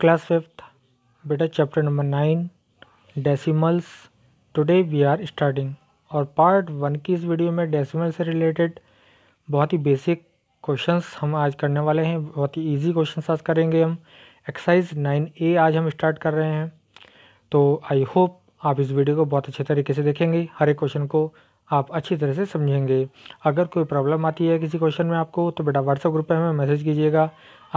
class fifth बेटा chapter number nine decimals today we are starting our part one की इस video में decimal से रिलेटेड बहुत ही बेसिक क्वेश्चंस हम आज करने वाले हैं बहुत ही इजी क्वेश्चंस आज करेंगे हम एक्सरसाइज नाइन ए आज हम स्टार्ट कर रहे हैं तो आई होप आप इस वीडियो को बहुत अच्छे तरीके से देखेंगे हर एक क्वेश्चन को आप अच्छी तरह से समझेंगे अगर कोई प्रॉब्लम आती है किसी क्वेश्चन में आपको तो बेटा व्हाट्सएप ग्रुप पर हमें मैसेज कीजिएगा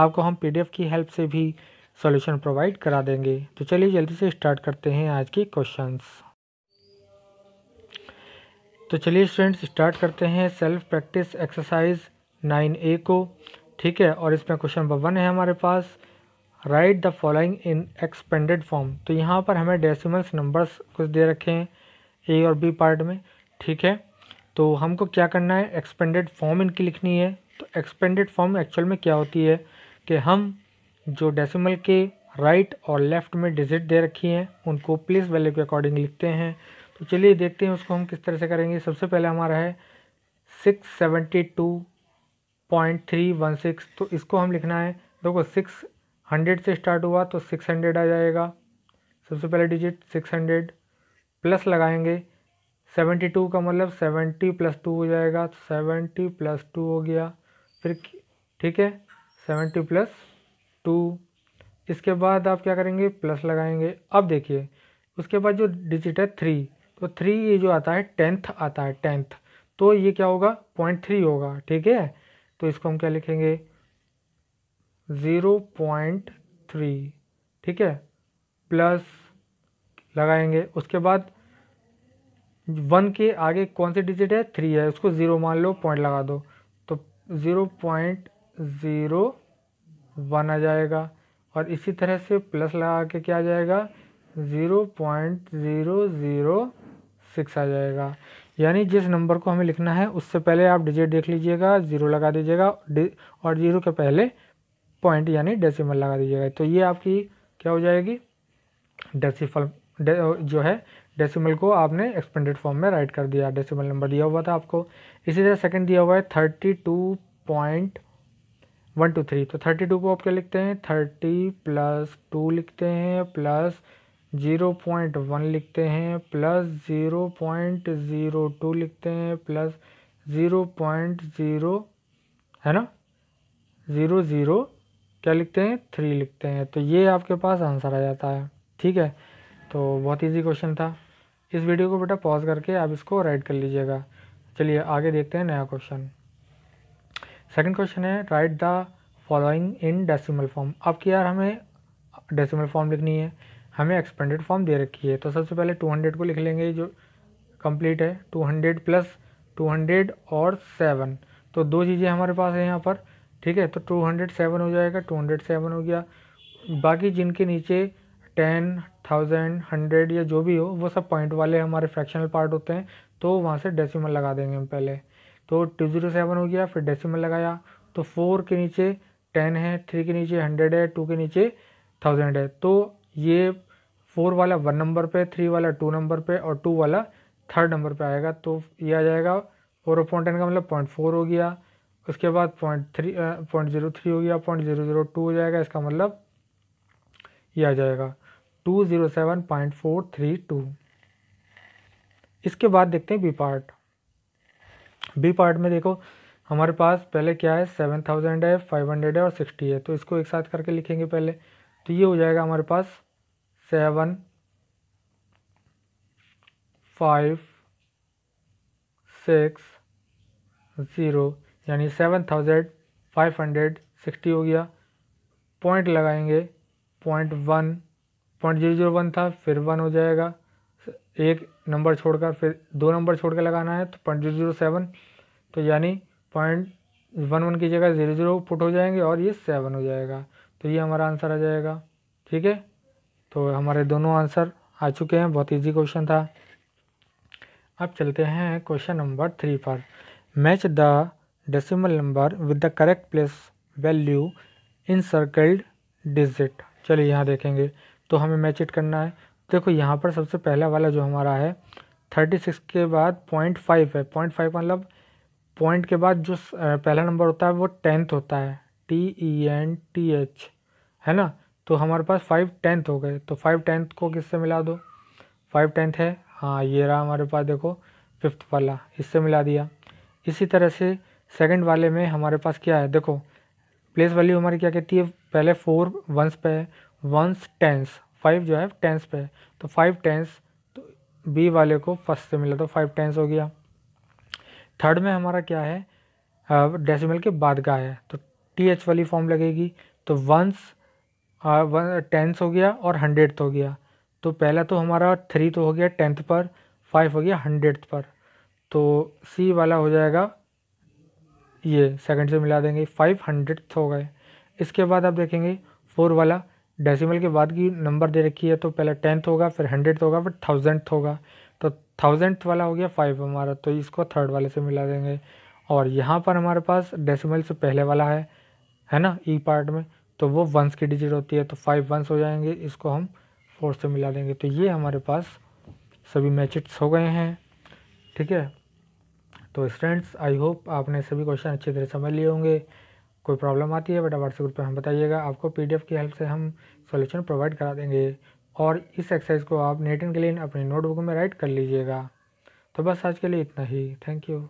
आपको हम पीडीएफ की हेल्प से भी सॉल्यूशन प्रोवाइड करा देंगे तो चलिए जल्दी से स्टार्ट करते हैं आज के क्वेश्चंस तो चलिए स्टूडेंट्स स्टार्ट करते हैं self practice exercise nine A को ठीक है और इसमें क्वेश्चन नंबर वन है हमारे पास write the following in expanded form तो यहाँ पर हमें डेसिमल्स नंबर्स कुछ दे रखे हैं ए और बी पार्ट में ठीक है तो हमको क्या करना है एक्सपेंडेड फॉर्म इनकी लिखनी है तो एक्सपेंडेड फॉर्म एक्चुअल में क्या होती है कि हम जो डेसिमल के राइट और लेफ्ट में डिजिट दे रखी हैं उनको प्लेस वैल्यू के अकॉर्डिंग लिखते हैं तो चलिए देखते हैं उसको हम किस तरह से करेंगे सबसे पहले हमारा है six seventy two point three one six तो इसको हम लिखना है देखो सिक्स हंड्रेड से स्टार्ट हुआ तो सिक्स हंड्रेड आ जाएगा सबसे पहले डिजिट सिक्स हंड्रेड प्लस लगाएंगे सेवेंटी टू का मतलब सेवेंटी प्लस टू हो जाएगा तो सेवेंटी प्लस टू हो गया फिर ठीक है सेवेंटी प्लस टू इसके बाद आप क्या करेंगे प्लस लगाएंगे अब देखिए उसके बाद जो डिजिट है थ्री तो थ्री ये जो आता है टेंथ आता है टेंथ तो ये क्या होगा पॉइंट थ्री होगा ठीक है तो इसको हम क्या लिखेंगे ज़ीरो पॉइंट थ्री ठीक है प्लस लगाएंगे उसके बाद वन के आगे कौन सी डिजिट है थ्री है उसको ज़ीरो मान लो पॉइंट लगा दो तो ज़ीरो पॉइंट ज़ीरो वन आ जाएगा और इसी तरह से प्लस लगा के क्या आ जाएगा zero point zero zero six आ जाएगा यानी जिस नंबर को हमें लिखना है उससे पहले आप डिजिट देख लीजिएगा ज़ीरो लगा दीजिएगा और ज़ीरो के पहले पॉइंट यानी डेसिमल लगा दीजिएगा तो ये आपकी क्या हो जाएगी डेसिफल डे, जो है डेसिमल को आपने एक्सपेंडेड फॉर्म में राइट कर दिया डेसिमल नंबर दिया हुआ था आपको इसी तरह सेकंड दिया हुआ है thirty two point one two three तो थर्टी टू को आप क्या लिखते हैं थर्टी प्लस टू लिखते हैं प्लस ज़ीरो पॉइंट वन लिखते हैं plus zero point zero two लिखते हैं प्लस ज़ीरो पॉइंट ज़ीरो है ना ज़ीरो ज़ीरो क्या लिखते हैं थ्री लिखते हैं तो ये आपके पास आंसर आ जाता है ठीक है तो बहुत इजी क्वेश्चन था इस वीडियो को बेटा पॉज करके आप इसको राइट कर लीजिएगा चलिए आगे देखते हैं नया क्वेश्चन सेकंड क्वेश्चन है write the following in decimal form अब कि यार हमें डेसिमल फॉर्म लिखनी है हमें एक्सपेंडेड फॉर्म दे रखी है तो सबसे पहले 200 को लिख लेंगे जो कंप्लीट है 200 प्लस 200 और 7 तो दो चीज़ें हमारे पास है यहाँ पर ठीक है तो 207 हो जाएगा 207 हो गया बाकी जिनके नीचे टेन थाउजेंड हंड्रेड या जो भी हो वो सब पॉइंट वाले हमारे फ्रैक्शनल पार्ट होते हैं तो वहाँ से डेसीमल लगा देंगे हम पहले तो टू ज़ीरो सेवन हो गया फिर डेसिमल लगाया तो फोर के नीचे टेन है थ्री के नीचे हंड्रेड है टू के नीचे थाउजेंड है तो ये फोर वाला वन नंबर पे थ्री वाला टू नंबर पे और टू वाला थर्ड नंबर पे आएगा तो ये आ जाएगा फोर पॉइंट टेन का मतलब पॉइंट फोर हो गया उसके बाद point three point zero three हो गया पॉइंट ज़ीरो ज़ीरो टू हो जाएगा इसका मतलब ये आ जाएगा two zero seven point four three two इसके बाद देखते हैं बी पार्ट बी पार्ट में देखो हमारे पास पहले क्या है सेवन थाउजेंड है फाइव हंड्रेड है और सिक्सटी है तो इसको एक साथ करके लिखेंगे पहले तो ये हो जाएगा हमारे पास सेवन फाइव सिक्स ज़ीरो यानी seven thousand five hundred sixty हो गया पॉइंट लगाएंगे point one point zero zero one था फिर वन हो जाएगा एक नंबर छोड़कर फिर दो नंबर छोड़ कर लगाना है तो पॉइंट जीरो जीरो सेवन तो यानी पॉइंट वन वन की जगह ज़ीरो ज़ीरो पुट हो जाएंगे और ये सेवन हो जाएगा तो ये हमारा आंसर आ जाएगा ठीक है तो हमारे दोनों आंसर आ चुके हैं बहुत इजी क्वेश्चन था अब चलते हैं क्वेश्चन नंबर थ्री पर match the decimal number with the correct place value in circled digit चलिए यहाँ देखेंगे तो हमें मैच इट करना है देखो यहाँ पर सबसे पहला वाला जो हमारा है थर्टी सिक्स के बाद पॉइंट फाइव है पॉइंट फाइव मतलब पॉइंट के बाद जो पहला नंबर होता है वो टेंथ होता है T E N T H है ना तो हमारे पास फाइव टेंथ हो गए तो फाइव टेंथ को किससे मिला दो फाइव टेंथ है हाँ ये रहा हमारे पास देखो फिफ्थ वाला इससे मिला दिया इसी तरह से सेकंड वाले में हमारे पास क्या है देखो प्लेस वैल्यू हमारी क्या कहती है पहले फोर वंस पे है वंस टेंस फाइव जो है टेंस पे है तो फाइव टेंस तो बी वाले को फर्स्ट से मिला तो फाइव टेंस हो गया थर्ड में हमारा क्या है डेसिमल के बाद का है तो टी एच वाली फॉर्म लगेगी तो वंस टेंस हो गया और हंड्रेड हो गया तो पहला तो हमारा थ्री तो हो गया टेंथ पर फाइव हो गया हंड्रेड पर तो सी वाला हो जाएगा ये सेकंड से मिला देंगे फाइव हंड्रेड हो गए इसके बाद आप देखेंगे फोर वाला डेसिमल के बाद की नंबर दे रखी है तो पहले टेंथ होगा फिर हंड्रेड होगा फिर थाउजेंथ होगा तो थाउजेंथ वाला हो गया फाइव हमारा तो इसको थर्ड वाले से मिला देंगे और यहाँ पर हमारे पास डेसिमल से पहले वाला है है ना ई e पार्ट में तो वो वंस की डिजिट होती है तो फाइव वंस हो जाएंगे इसको हम फोर से मिला देंगे तो ये हमारे पास सभी मैचिट्स हो गए हैं ठीक है तो स्टूडेंट्स आई होप आपने सभी क्वेश्चन अच्छी तरह समझ लिए होंगे कोई प्रॉब्लम आती है बेटा व्हाट्सएप ग्रुप पर हम बताइएगा आपको पीडीएफ की हेल्प से हम सोल्यूशन प्रोवाइड करा देंगे और इस एक्सरसाइज को आप नेट एंड क्लीन अपनी नोटबुक में राइट कर लीजिएगा तो बस आज के लिए इतना ही थैंक यू